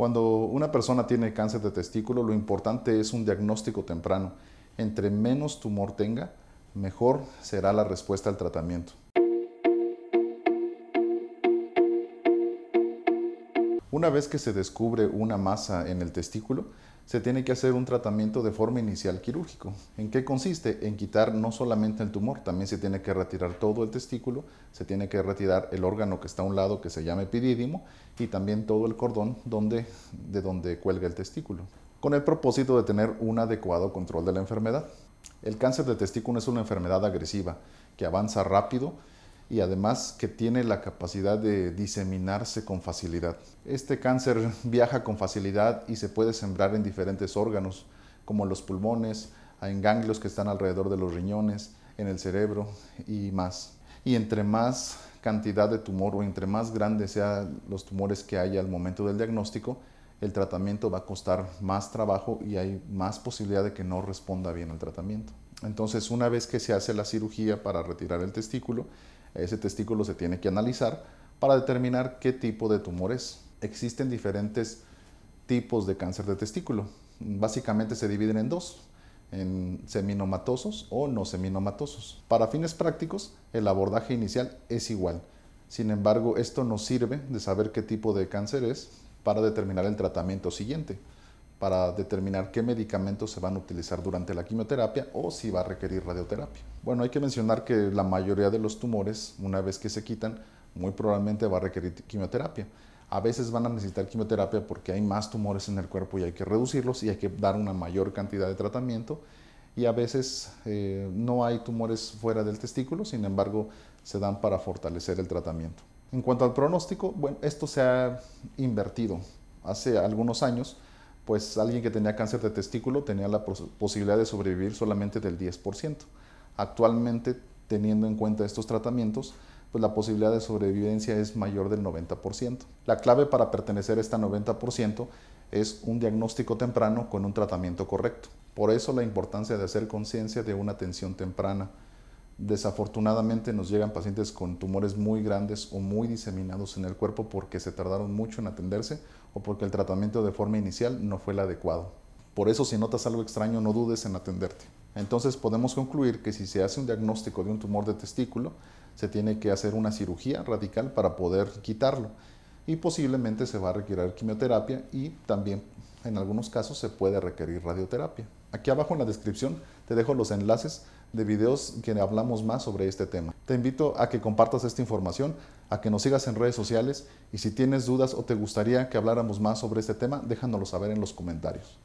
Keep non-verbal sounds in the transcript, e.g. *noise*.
Cuando una persona tiene cáncer de testículo, lo importante es un diagnóstico temprano. Entre menos tumor tenga, mejor será la respuesta al tratamiento. Una vez que se descubre una masa en el testículo, se tiene que hacer un tratamiento de forma inicial quirúrgico. ¿En qué consiste? En quitar no solamente el tumor, también se tiene que retirar todo el testículo, se tiene que retirar el órgano que está a un lado que se llama epidídimo y también todo el cordón donde, de donde cuelga el testículo, con el propósito de tener un adecuado control de la enfermedad. El cáncer de testículo es una enfermedad agresiva que avanza rápido y además que tiene la capacidad de diseminarse con facilidad. Este cáncer *laughs* viaja con facilidad y se puede sembrar en diferentes órganos, como los pulmones, en ganglios que están alrededor de los riñones, en el cerebro y más. Y entre más cantidad de tumor o entre más grandes sean los tumores que haya al momento del diagnóstico, el tratamiento va a costar más trabajo y hay más posibilidad de que no responda bien al tratamiento. Entonces, una vez que se hace la cirugía para retirar el testículo, ese testículo se tiene que analizar para determinar qué tipo de tumor es. Existen diferentes tipos de cáncer de testículo. Básicamente se dividen en dos, en seminomatosos o no seminomatosos. Para fines prácticos, el abordaje inicial es igual. Sin embargo, esto nos sirve de saber qué tipo de cáncer es para determinar el tratamiento siguiente para determinar qué medicamentos se van a utilizar durante la quimioterapia o si va a requerir radioterapia. Bueno, hay que mencionar que la mayoría de los tumores, una vez que se quitan, muy probablemente va a requerir quimioterapia. A veces van a necesitar quimioterapia porque hay más tumores en el cuerpo y hay que reducirlos y hay que dar una mayor cantidad de tratamiento. Y a veces eh, no hay tumores fuera del testículo, sin embargo, se dan para fortalecer el tratamiento. En cuanto al pronóstico, bueno, esto se ha invertido. Hace algunos años, pues alguien que tenía cáncer de testículo tenía la posibilidad de sobrevivir solamente del 10%. Actualmente, teniendo en cuenta estos tratamientos, pues la posibilidad de sobrevivencia es mayor del 90%. La clave para pertenecer a este 90% es un diagnóstico temprano con un tratamiento correcto. Por eso la importancia de hacer conciencia de una atención temprana Desafortunadamente nos llegan pacientes con tumores muy grandes o muy diseminados en el cuerpo porque se tardaron mucho en atenderse o porque el tratamiento de forma inicial no fue el adecuado. Por eso si notas algo extraño no dudes en atenderte. Entonces podemos concluir que si se hace un diagnóstico de un tumor de testículo, se tiene que hacer una cirugía radical para poder quitarlo y posiblemente se va a requerir quimioterapia y también en algunos casos se puede requerir radioterapia. Aquí abajo en la descripción te dejo los enlaces de videos que hablamos más sobre este tema. Te invito a que compartas esta información, a que nos sigas en redes sociales y si tienes dudas o te gustaría que habláramos más sobre este tema, déjanoslo saber en los comentarios.